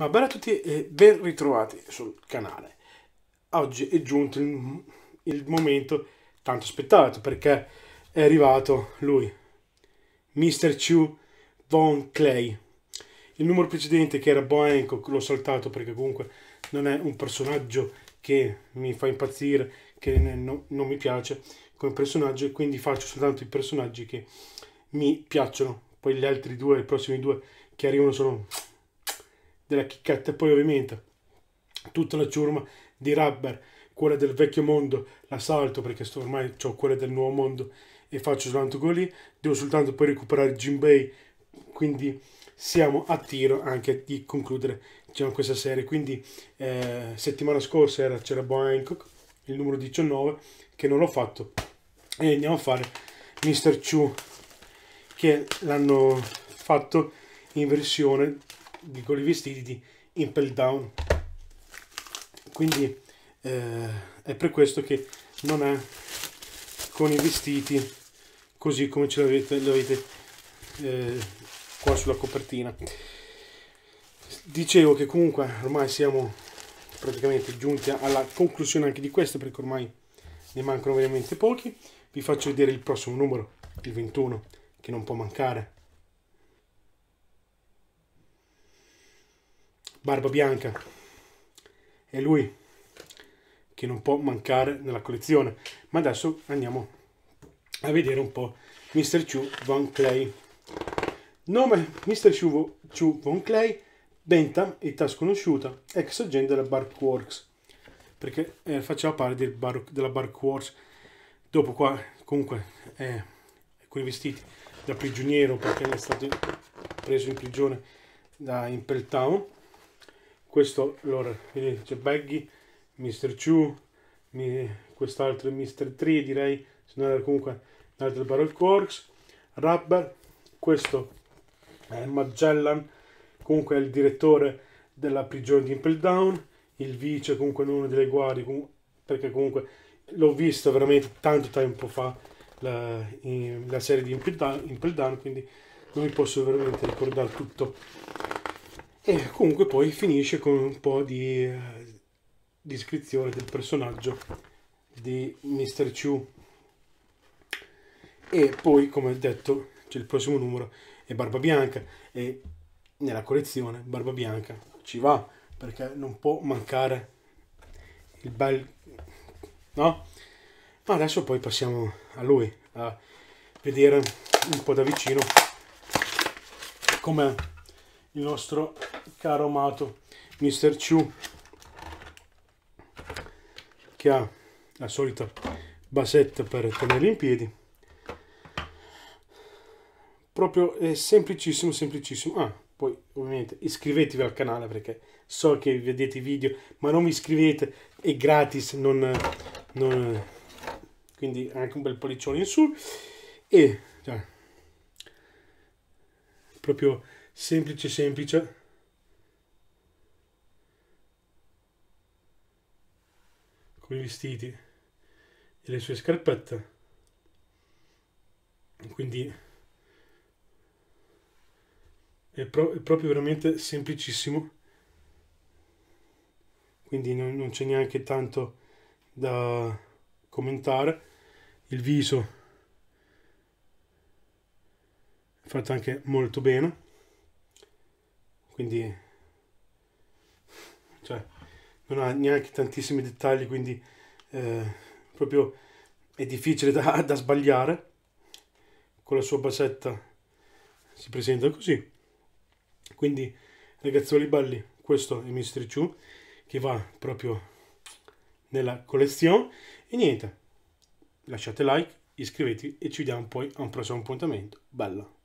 Ma bella a tutti e ben ritrovati sul canale. Oggi è giunto il, il, momento tanto aspettato perché è arrivato lui, Mr. Chu Von Clay. Il numero precedente che era Boenco l'ho saltato perché comunque non è un personaggio che mi fa impazzire, che non, non mi piace come personaggio e quindi faccio soltanto i personaggi che mi piacciono. Poi gli altri due, i prossimi due che arrivano sono della chicchetta, poi ovviamente tutta la ciurma di rubber, quella del vecchio mondo, la salto perché sto ormai ho quella del nuovo mondo e faccio soltanto gol lì, devo soltanto poi recuperare Jim Bay, quindi siamo a tiro anche di concludere diciamo, questa serie. Quindi eh, settimana scorsa era, c'era Boa Hancock, il numero 19, che non l'ho fatto, e andiamo a fare Mr. Chu, che l'hanno fatto in versione di quelli vestiti di Impel Down quindi eh, è per questo che non è con i vestiti così come ce l'avete eh, qua sulla copertina dicevo che comunque ormai siamo praticamente giunti alla conclusione anche di questo perché ormai ne mancano veramente pochi vi faccio vedere il prossimo numero il 21 che non può mancare Barba Bianca. È lui che non può mancare nella collezione. Ma adesso andiamo a vedere un po' Mr. Chu Von Clay. Nome Mr. Chu Von Clay, Bentham, età sconosciuta, ex agente della Bark Works, perché eh, faceva parte del bar, della Bark Works. Dopo qua comunque eh, i vestiti da prigioniero perché è stato preso in prigione da Impel Town questo allora c'è Baggy, Mr. Chu, quest'altro è Mr. 3 direi, se non era comunque l'altro Barrel Quarks, Rubber, questo è Magellan, comunque è il direttore della prigione di Impel Down, il vice comunque in una delle guardie, perché comunque l'ho visto veramente tanto tempo fa la, la serie di Impel Down, quindi non mi posso veramente ricordare tutto e comunque poi finisce con un po' di eh, descrizione del personaggio di Mr. Chu. E poi, come detto, c'è il prossimo numero, è Barba Bianca. E nella collezione Barba Bianca ci va, perché non può mancare il bel... no? Ma adesso poi passiamo a lui, a vedere un po' da vicino come il nostro caro amato Mr. Chu che ha la solita basetta per tenerli in piedi proprio è semplicissimo semplicissimo ah poi ovviamente iscrivetevi al canale perché so che vedete i video ma non vi iscrivete è gratis non, non quindi anche un bel pollicione in su e cioè, proprio semplice semplice con i vestiti e le sue scarpette. Quindi è, pro è proprio veramente semplicissimo. Quindi non, non c'è neanche tanto da commentare. Il viso è fatto anche molto bene. Quindi, cioè, non ha neanche tantissimi dettagli, quindi eh, proprio è difficile da, da sbagliare. Con la sua basetta si presenta così. Quindi, ragazzoli belli, questo è Mystery 2 che va proprio nella collezione. E niente, lasciate like, iscrivetevi e ci vediamo poi a un prossimo appuntamento. Bella!